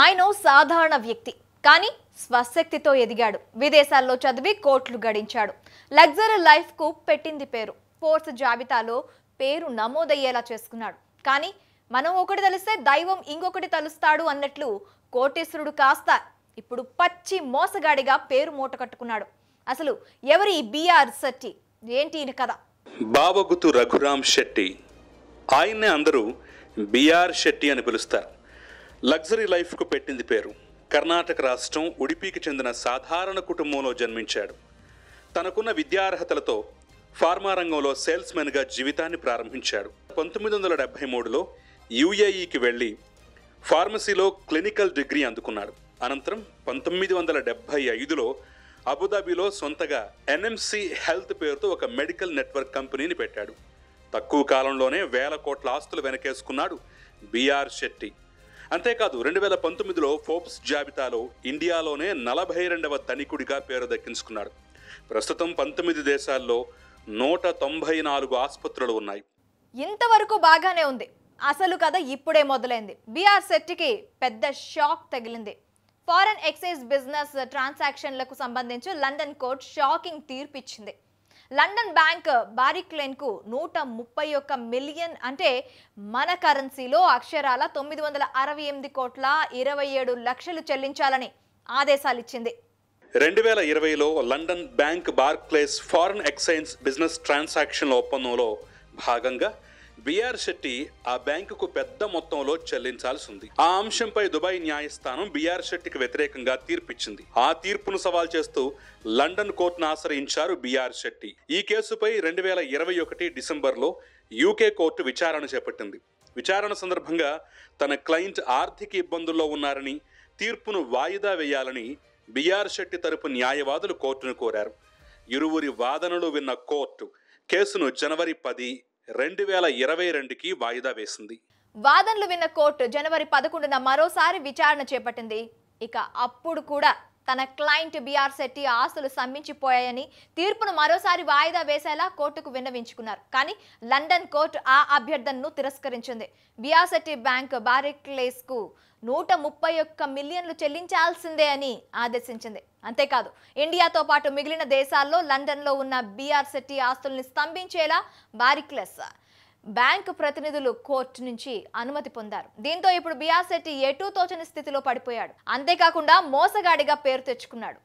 ఆయన సాధారణ వ్యక్తి కానీ స్వశక్తితో ఎదిగాడు విదేశాల్లో చదివి కోట్లు గడించాడు లగ్జరీ లైఫ్కు పెట్టింది పేరు ఫోర్స్ జాబితాలో పేరు నమోదయ్యేలా చేసుకున్నాడు కానీ మనం ఒకటి తెలిస్తే దైవం ఇంకొకటి తలుస్తాడు అన్నట్లు కోటేశ్వరుడు కాస్త ఇప్పుడు పచ్చి మోసగాడిగా పేరు మూట కట్టుకున్నాడు అసలు ఎవరి బిఆర్ శెట్టి ఏంటి ఈయన కథ బావగుతు రఘురామ్ శెట్టి ఆయన్నే అందరూ బిఆర్ శెట్టి అని పిలుస్తారు లగ్జరీ లైఫ్కు పెట్టింది పేరు కర్ణాటక రాష్ట్రం ఉడిపికి చెందిన సాధారణ కుటుంబంలో జన్మించాడు తనకున్న విద్యార్హతలతో ఫార్మా రంగంలో సేల్స్మెన్గా జీవితాన్ని ప్రారంభించాడు పంతొమ్మిది వందల డెబ్బై మూడులో యుఏఈకి వెళ్ళి ఫార్మసీలో క్లినికల్ డిగ్రీ అందుకున్నాడు అనంతరం పంతొమ్మిది వందల డెబ్బై ఐదులో అబుదాబిలో సొంతగా ఎన్ఎంసి హెల్త్ పేరుతో ఒక మెడికల్ నెట్వర్క్ కంపెనీని పెట్టాడు తక్కువ కాలంలోనే వేల కోట్ల ఆస్తులు వెనకేసుకున్నాడు బీఆర్ శెట్టి అంతేకాదు రెండు వేల పంతొమ్మిదిలో ఫోర్బ్స్ జాబితాలో ఇండియాలోనే నలభై రెండవ ధనికుడిగా పేరు దక్కించుకున్నాడు ప్రస్తుతం పంతొమ్మిది దేశాల్లో నూట తొంభై నాలుగు ఆసుపత్రులు ఉన్నాయి ఇంతవరకు బాగానే ఉంది అసలు కథ ఇప్పుడే మొదలైంది బీఆర్ శెట్టికి పెద్ద షాక్ తగిలింది ఫారెన్ ఎక్సైజ్ బిజినెస్ ట్రాన్సాక్షన్లకు సంబంధించి లండన్ కోర్టు షాకింగ్ తీర్పిచ్చింది లండన్ బ్యాంక్ కు నూట ముప్పై ఒక్క మిలియన్ అంటే మన కరెన్సీలో అక్షరాల తొమ్మిది వందల అరవై ఎనిమిది కోట్ల ఇరవై ఏడు లక్షలు చెల్లించాలని ఆదేశాలు ఇచ్చింది రెండు వేల ఇరవైలో London bank Barclays foreign exchange business ట్రాన్సాక్షన్ల ఒప్పందంలో భాగంగా బిఆర్ శెట్టి ఆ బ్యాంకుకు పెద్ద మొత్తంలో చెల్లించాల్సి ఉంది ఆ అంశంపై దుబాయ్ న్యాయస్థానం బీఆర్ శెట్టికి వ్యతిరేకంగా తీర్పిచ్చింది ఆ తీర్పును సవాల్ చేస్తూ లండన్ కోర్టును ఆశ్రయించారు బిఆర్ శెట్టి ఈ కేసుపై రెండు వేల ఇరవై ఒకటి డిసెంబర్లో యూకే కోర్టు విచారణ చేపట్టింది విచారణ సందర్భంగా తన క్లయింట్ ఆర్థిక ఇబ్బందుల్లో ఉన్నారని తీర్పును వాయిదా వేయాలని బిఆర్ శెట్టి తరపు న్యాయవాదులు కోర్టును కోరారు ఇరువురి వాదనలు విన్న కోర్టు కేసును జనవరి పది రెండు వేల ఇరవై రెండుకి వాయిదా వేసింది వాదనలు విన్న కోర్టు జనవరి పదకొండున మరోసారి విచారణ చేపట్టింది ఇక అప్పుడు కూడా తన క్లయింట్ బీఆర్ శెట్టి ఆస్తులు సమ్మించిపోయాయని తీర్పును మరోసారి వాయిదా వేసేలా కోర్టుకు విన్నవించుకున్నారు కానీ లండన్ కోర్టు ఆ అభ్యర్థనను తిరస్కరించింది బీఆర్ శెట్టి బ్యాంక్ బారిక్లేస్కు నూట ముప్పై ఒక్క మిలియన్లు చెల్లించాల్సిందే అని ఆదేశించింది అంతేకాదు ఇండియాతో పాటు మిగిలిన దేశాల్లో లండన్లో ఉన్న బీఆర్ శెట్టి ఆస్తుల్ని స్తంభించేలా బారిక్లెస్ బ్యాంకు ప్రతినిధులు కోర్టు నుంచి అనుమతి పొందారు దీంతో ఇప్పుడు బిఆర్ శెట్టి ఎటూ తోచని స్థితిలో పడిపోయాడు అంతేకాకుండా మోసగాడిగా పేరు తెచ్చుకున్నాడు